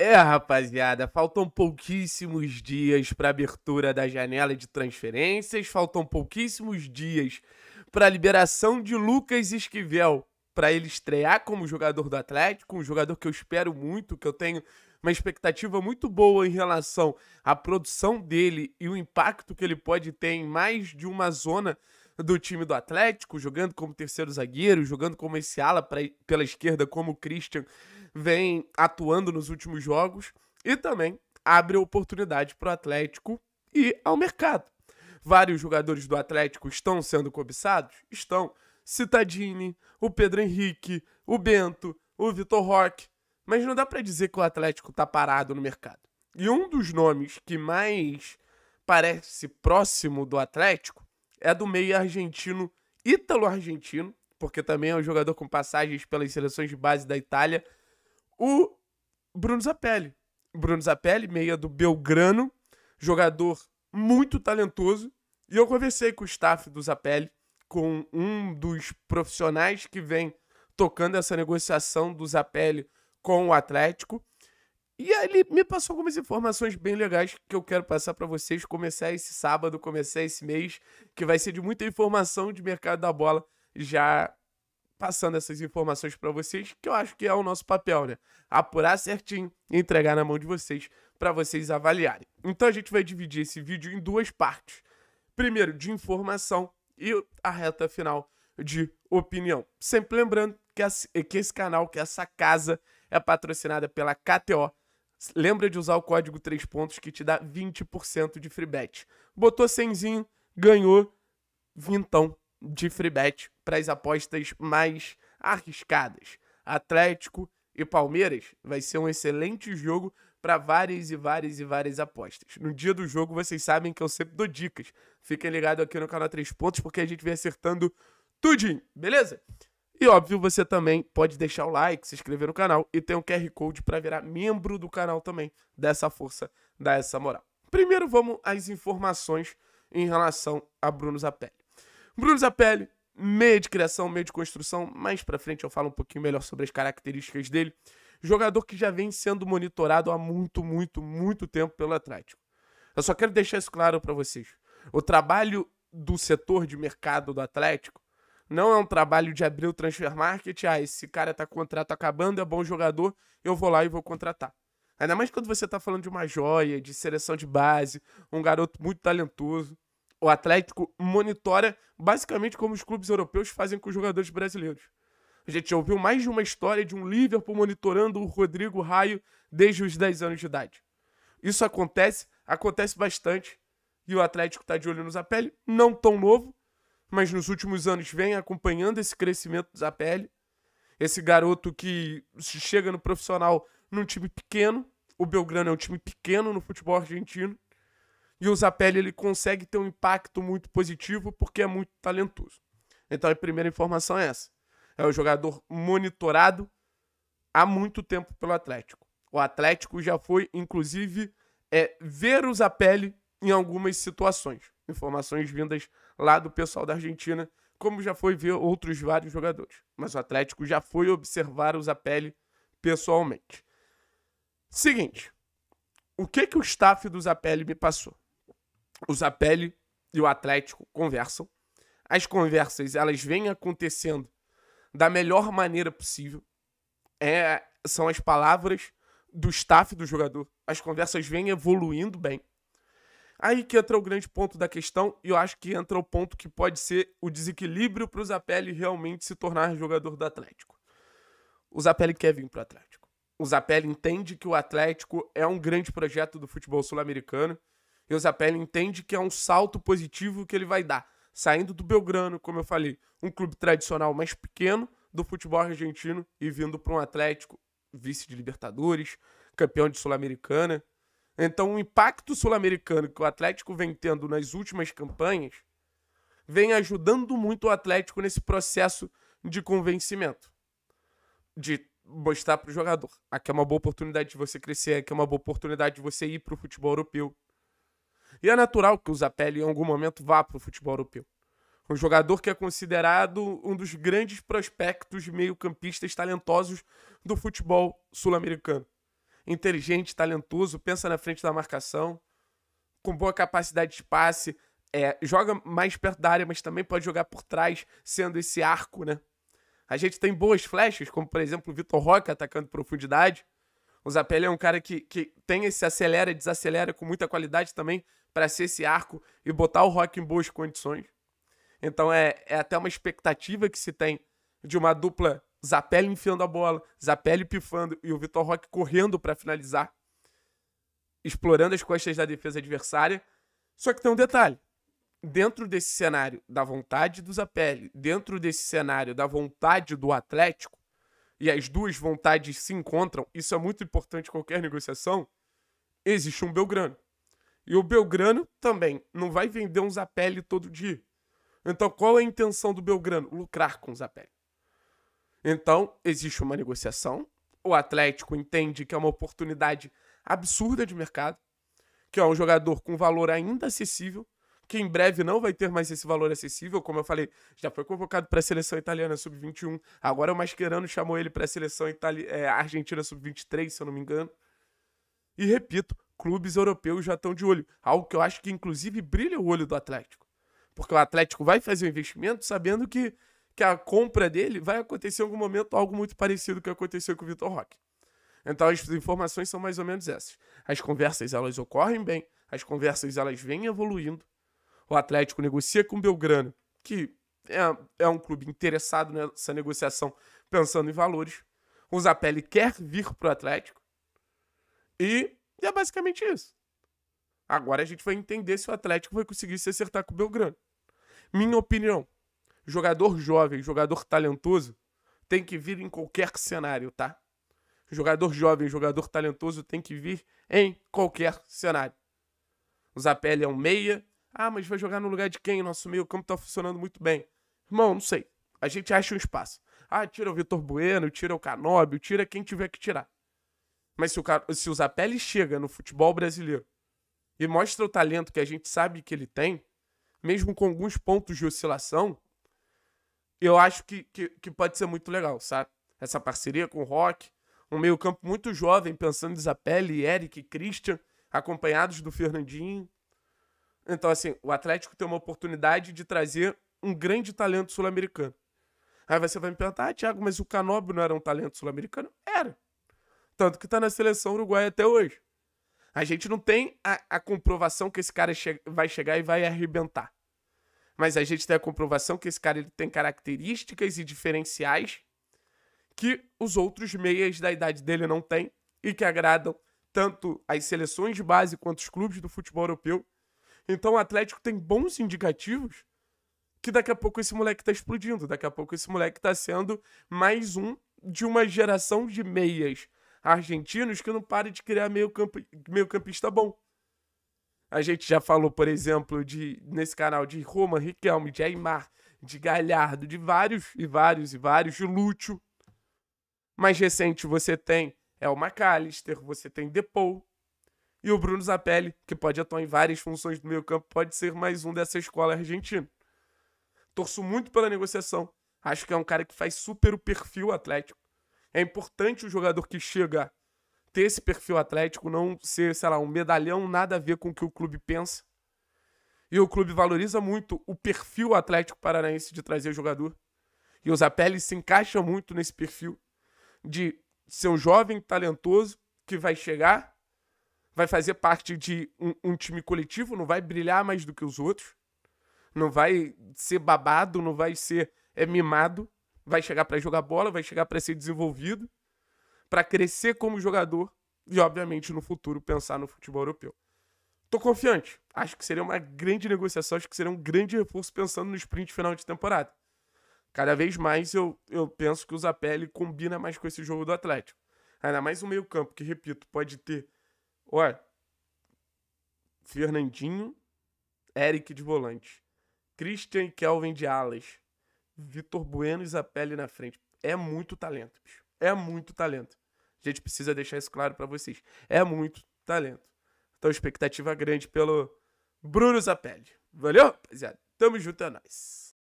É, rapaziada, faltam pouquíssimos dias para abertura da janela de transferências, faltam pouquíssimos dias para a liberação de Lucas Esquivel, para ele estrear como jogador do Atlético, um jogador que eu espero muito, que eu tenho uma expectativa muito boa em relação à produção dele e o impacto que ele pode ter em mais de uma zona do time do Atlético, jogando como terceiro zagueiro, jogando como esse ala pra, pela esquerda, como o Christian vem atuando nos últimos jogos e também abre oportunidade para o Atlético e ao mercado. Vários jogadores do Atlético estão sendo cobiçados? Estão. Citadini, o Pedro Henrique, o Bento, o Vitor Roque. Mas não dá para dizer que o Atlético está parado no mercado. E um dos nomes que mais parece próximo do Atlético é do meio argentino, ítalo-argentino, porque também é um jogador com passagens pelas seleções de base da Itália o Bruno Zapelli. Bruno Zapelli, meia do Belgrano, jogador muito talentoso. E eu conversei com o staff do Zapelli, com um dos profissionais que vem tocando essa negociação do Zapelli com o Atlético. E ele me passou algumas informações bem legais que eu quero passar para vocês. Começar esse sábado, começar esse mês, que vai ser de muita informação de mercado da bola já passando essas informações para vocês, que eu acho que é o nosso papel, né? Apurar certinho e entregar na mão de vocês para vocês avaliarem. Então a gente vai dividir esse vídeo em duas partes. Primeiro, de informação e a reta final de opinião. Sempre lembrando que, esse, que esse canal, que essa casa é patrocinada pela KTO. Lembra de usar o código 3 pontos que te dá 20% de free bet. Botou 100, ganhou vintão de free bet para as apostas mais arriscadas. Atlético e Palmeiras vai ser um excelente jogo para várias e várias e várias apostas. No dia do jogo, vocês sabem que eu sempre dou dicas. Fiquem ligados aqui no canal 3 Pontos, porque a gente vem acertando tudinho, beleza? E óbvio, você também pode deixar o like, se inscrever no canal e tem um QR Code para virar membro do canal também. Dessa força, dá essa moral. Primeiro vamos às informações em relação a Bruno Zapelli. Bruno Zapelli meio de criação, meio de construção. Mais para frente eu falo um pouquinho melhor sobre as características dele. Jogador que já vem sendo monitorado há muito, muito, muito tempo pelo Atlético. Eu só quero deixar isso claro para vocês. O trabalho do setor de mercado do Atlético não é um trabalho de abrir o transfer market, ah, esse cara tá contrato acabando, é bom jogador, eu vou lá e vou contratar. Ainda mais quando você tá falando de uma joia, de seleção de base, um garoto muito talentoso o Atlético monitora basicamente como os clubes europeus fazem com os jogadores brasileiros. A gente já ouviu mais de uma história de um Liverpool monitorando o Rodrigo Raio desde os 10 anos de idade. Isso acontece, acontece bastante, e o Atlético está de olho no Zapelli, não tão novo, mas nos últimos anos vem acompanhando esse crescimento do Zapelli. Esse garoto que chega no profissional num time pequeno, o Belgrano é um time pequeno no futebol argentino, e o Zapelli ele consegue ter um impacto muito positivo porque é muito talentoso. Então a primeira informação é essa. É um jogador monitorado há muito tempo pelo Atlético. O Atlético já foi, inclusive, é, ver o Zapelli em algumas situações. Informações vindas lá do pessoal da Argentina, como já foi ver outros vários jogadores. Mas o Atlético já foi observar o Zapelli pessoalmente. Seguinte, o que que o staff do Zapelli me passou? o Zapelli e o Atlético conversam. As conversas, elas vêm acontecendo da melhor maneira possível. É, são as palavras do staff do jogador. As conversas vêm evoluindo bem. Aí que entra o grande ponto da questão, e eu acho que entra o ponto que pode ser o desequilíbrio para o Zapelli realmente se tornar jogador do Atlético. O Zapelli quer vir para o Atlético. O Zapelli entende que o Atlético é um grande projeto do futebol sul-americano e o Zapelli entende que é um salto positivo que ele vai dar, saindo do Belgrano, como eu falei, um clube tradicional mais pequeno do futebol argentino e vindo para um Atlético vice de Libertadores, campeão de Sul-Americana. Então, o impacto sul-americano que o Atlético vem tendo nas últimas campanhas vem ajudando muito o Atlético nesse processo de convencimento, de mostrar para o jogador: aqui ah, é uma boa oportunidade de você crescer, aqui é uma boa oportunidade de você ir para o futebol europeu. E é natural que o Zapelli em algum momento vá para o futebol europeu. Um jogador que é considerado um dos grandes prospectos meio-campistas talentosos do futebol sul-americano. Inteligente, talentoso, pensa na frente da marcação, com boa capacidade de passe, é, joga mais perto da área, mas também pode jogar por trás, sendo esse arco, né? A gente tem boas flechas, como por exemplo o Vitor Roque atacando profundidade, o Zapelli é um cara que, que tem esse acelera e desacelera com muita qualidade também para ser esse arco e botar o Rock em boas condições. Então é, é até uma expectativa que se tem de uma dupla Zapelli enfiando a bola, Zapelli pifando e o Vitor Rock correndo para finalizar, explorando as costas da defesa adversária. Só que tem um detalhe. Dentro desse cenário da vontade do Zapelli, dentro desse cenário da vontade do Atlético, e as duas vontades se encontram, isso é muito importante em qualquer negociação, existe um Belgrano. E o Belgrano também não vai vender um Zapelli todo dia. Então qual é a intenção do Belgrano? Lucrar com o Zapelli. Então existe uma negociação, o Atlético entende que é uma oportunidade absurda de mercado, que é um jogador com valor ainda acessível, que em breve não vai ter mais esse valor acessível. Como eu falei, já foi convocado para a seleção italiana sub-21. Agora é o Mascherano chamou ele para a seleção Itali é, argentina sub-23, se eu não me engano. E repito, clubes europeus já estão de olho. Algo que eu acho que inclusive brilha o olho do Atlético. Porque o Atlético vai fazer o um investimento sabendo que, que a compra dele vai acontecer em algum momento algo muito parecido que aconteceu com o Vitor Roque. Então as informações são mais ou menos essas. As conversas elas ocorrem bem, as conversas elas vêm evoluindo. O Atlético negocia com o Belgrano, que é, é um clube interessado nessa negociação, pensando em valores. O Zapelli quer vir para o Atlético. E, é basicamente isso. Agora a gente vai entender se o Atlético vai conseguir se acertar com o Belgrano. Minha opinião: jogador jovem, jogador talentoso, tem que vir em qualquer cenário, tá? Jogador jovem, jogador talentoso tem que vir em qualquer cenário. O Zapelli é um meia, ah, mas vai jogar no lugar de quem? Nosso meio campo tá funcionando muito bem. Irmão, não sei. A gente acha um espaço. Ah, tira o Vitor Bueno, tira o Canóbio, tira quem tiver que tirar. Mas se o, se o Zapelli chega no futebol brasileiro e mostra o talento que a gente sabe que ele tem, mesmo com alguns pontos de oscilação, eu acho que, que, que pode ser muito legal, sabe? Essa parceria com o Rock, um meio-campo muito jovem, pensando em Zapelli, Eric e Christian, acompanhados do Fernandinho. Então, assim, o Atlético tem uma oportunidade de trazer um grande talento sul-americano. Aí você vai me perguntar, ah, Thiago, mas o Canóbio não era um talento sul-americano? Era. Tanto que está na seleção uruguaia até hoje. A gente não tem a, a comprovação que esse cara che vai chegar e vai arrebentar. Mas a gente tem a comprovação que esse cara ele tem características e diferenciais que os outros meias da idade dele não têm e que agradam tanto as seleções de base quanto os clubes do futebol europeu então o Atlético tem bons indicativos que daqui a pouco esse moleque tá explodindo, daqui a pouco esse moleque tá sendo mais um de uma geração de meias argentinos que não para de criar meio, camp meio campista bom. A gente já falou, por exemplo, de nesse canal de Roma, Riquelme, de Aymar, de Galhardo, de vários e vários e vários, de Lúcio. Mais recente você tem El McAllister, você tem Depou, e o Bruno Zapelli, que pode atuar em várias funções do meio campo, pode ser mais um dessa escola argentina. Torço muito pela negociação. Acho que é um cara que faz super o perfil atlético. É importante o jogador que chega ter esse perfil atlético, não ser, sei lá, um medalhão, nada a ver com o que o clube pensa. E o clube valoriza muito o perfil atlético paranaense de trazer o jogador. E o Zapelli se encaixa muito nesse perfil de ser um jovem talentoso que vai chegar vai fazer parte de um, um time coletivo, não vai brilhar mais do que os outros, não vai ser babado, não vai ser é, mimado, vai chegar para jogar bola, vai chegar para ser desenvolvido, para crescer como jogador e, obviamente, no futuro pensar no futebol europeu. Tô confiante. Acho que seria uma grande negociação, acho que seria um grande reforço pensando no sprint final de temporada. Cada vez mais eu, eu penso que o Zapelli combina mais com esse jogo do Atlético. Ainda mais o meio-campo, que, repito, pode ter Ué, Fernandinho, Eric de volante, Christian e Kelvin de alas, Vitor Bueno e Zapelli na frente. É muito talento, bicho. É muito talento. A gente precisa deixar isso claro para vocês. É muito talento. Então, expectativa grande pelo Bruno Zapelli. Valeu, rapaziada. Tamo junto, é nóis.